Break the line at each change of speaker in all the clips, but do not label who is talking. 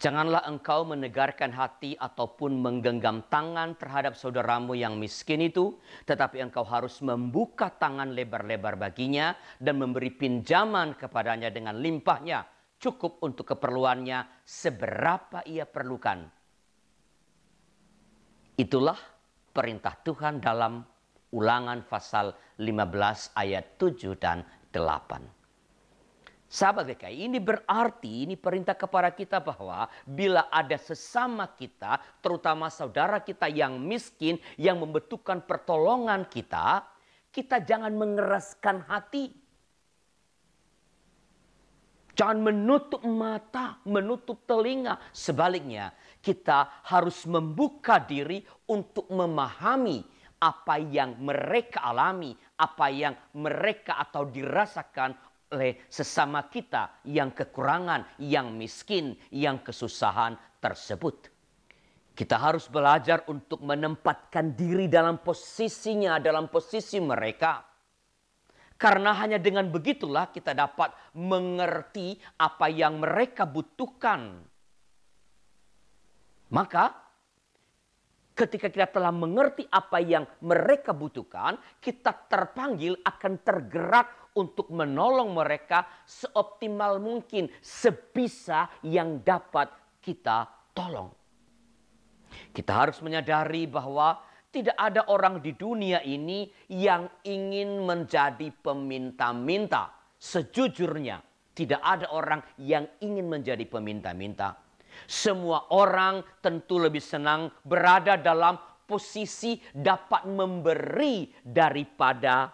Janganlah engkau menegarkan hati ataupun menggenggam tangan terhadap saudaramu yang miskin itu, tetapi engkau harus membuka tangan lebar-lebar baginya dan memberi pinjaman kepadanya dengan limpahnya, cukup untuk keperluannya seberapa ia perlukan. Itulah perintah Tuhan dalam Ulangan pasal 15 ayat 7 dan 8. Sahabat GKI, ini berarti, ini perintah kepada kita bahwa bila ada sesama kita, terutama saudara kita yang miskin, yang membutuhkan pertolongan kita, kita jangan mengeraskan hati. Jangan menutup mata, menutup telinga. Sebaliknya, kita harus membuka diri untuk memahami apa yang mereka alami, apa yang mereka atau dirasakan oleh sesama kita yang kekurangan, yang miskin, yang kesusahan tersebut. Kita harus belajar untuk menempatkan diri dalam posisinya, dalam posisi mereka. Karena hanya dengan begitulah kita dapat mengerti apa yang mereka butuhkan. Maka Ketika kita telah mengerti apa yang mereka butuhkan, kita terpanggil akan tergerak untuk menolong mereka seoptimal mungkin, sebisa yang dapat kita tolong. Kita harus menyadari bahwa tidak ada orang di dunia ini yang ingin menjadi peminta-minta. Sejujurnya, tidak ada orang yang ingin menjadi peminta-minta. Semua orang tentu lebih senang berada dalam posisi dapat memberi daripada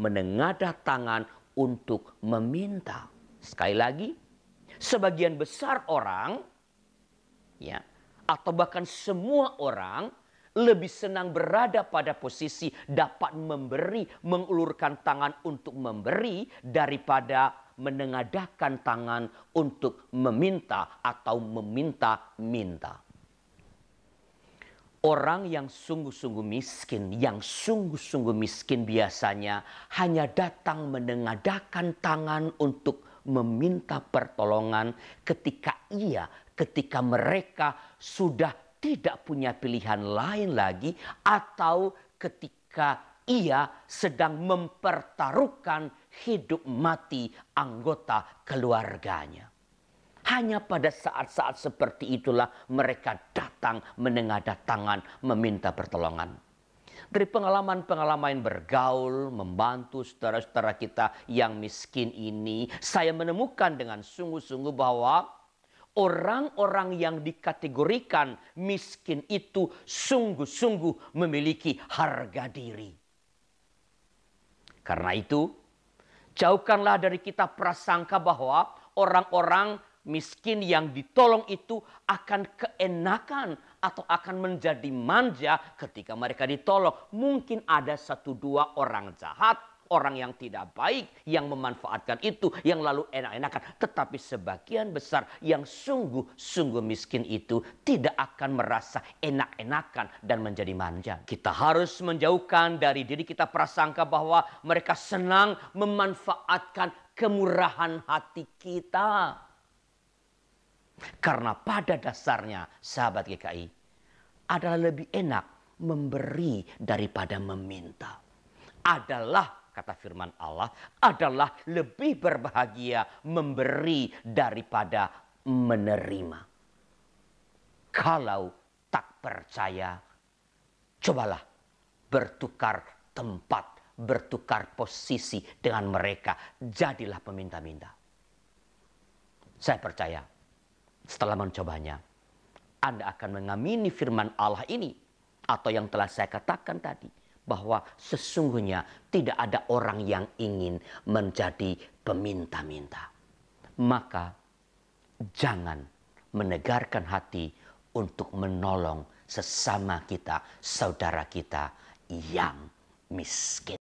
menengadah tangan untuk meminta. Sekali lagi, sebagian besar orang ya atau bahkan semua orang lebih senang berada pada posisi dapat memberi, mengulurkan tangan untuk memberi daripada menengadahkan tangan untuk meminta atau meminta-minta. Orang yang sungguh-sungguh miskin, yang sungguh-sungguh miskin biasanya hanya datang menengadahkan tangan untuk meminta pertolongan ketika ia, ketika mereka sudah tidak punya pilihan lain lagi atau ketika ia sedang mempertaruhkan hidup mati anggota keluarganya. Hanya pada saat-saat seperti itulah mereka datang menengadah tangan meminta pertolongan. Dari pengalaman-pengalaman bergaul, membantu saudara-saudara kita yang miskin ini, saya menemukan dengan sungguh-sungguh bahwa orang-orang yang dikategorikan miskin itu sungguh-sungguh memiliki harga diri karena itu, jauhkanlah dari kita prasangka bahwa orang-orang miskin yang ditolong itu akan keenakan atau akan menjadi manja ketika mereka ditolong. Mungkin ada satu dua orang jahat orang yang tidak baik yang memanfaatkan itu, yang lalu enak-enakan. Tetapi sebagian besar yang sungguh-sungguh miskin itu tidak akan merasa enak-enakan dan menjadi manja. Kita harus menjauhkan dari diri kita prasangka bahwa mereka senang memanfaatkan kemurahan hati kita. Karena pada dasarnya sahabat GKI adalah lebih enak memberi daripada meminta. Adalah kata firman Allah adalah lebih berbahagia memberi daripada menerima. Kalau tak percaya, cobalah bertukar tempat, bertukar posisi dengan mereka. Jadilah peminta-minta. Saya percaya setelah mencobanya, Anda akan mengamini firman Allah ini atau yang telah saya katakan tadi bahwa sesungguhnya tidak ada orang yang ingin menjadi peminta-minta. Maka jangan menegarkan hati untuk menolong sesama kita, saudara kita yang miskin.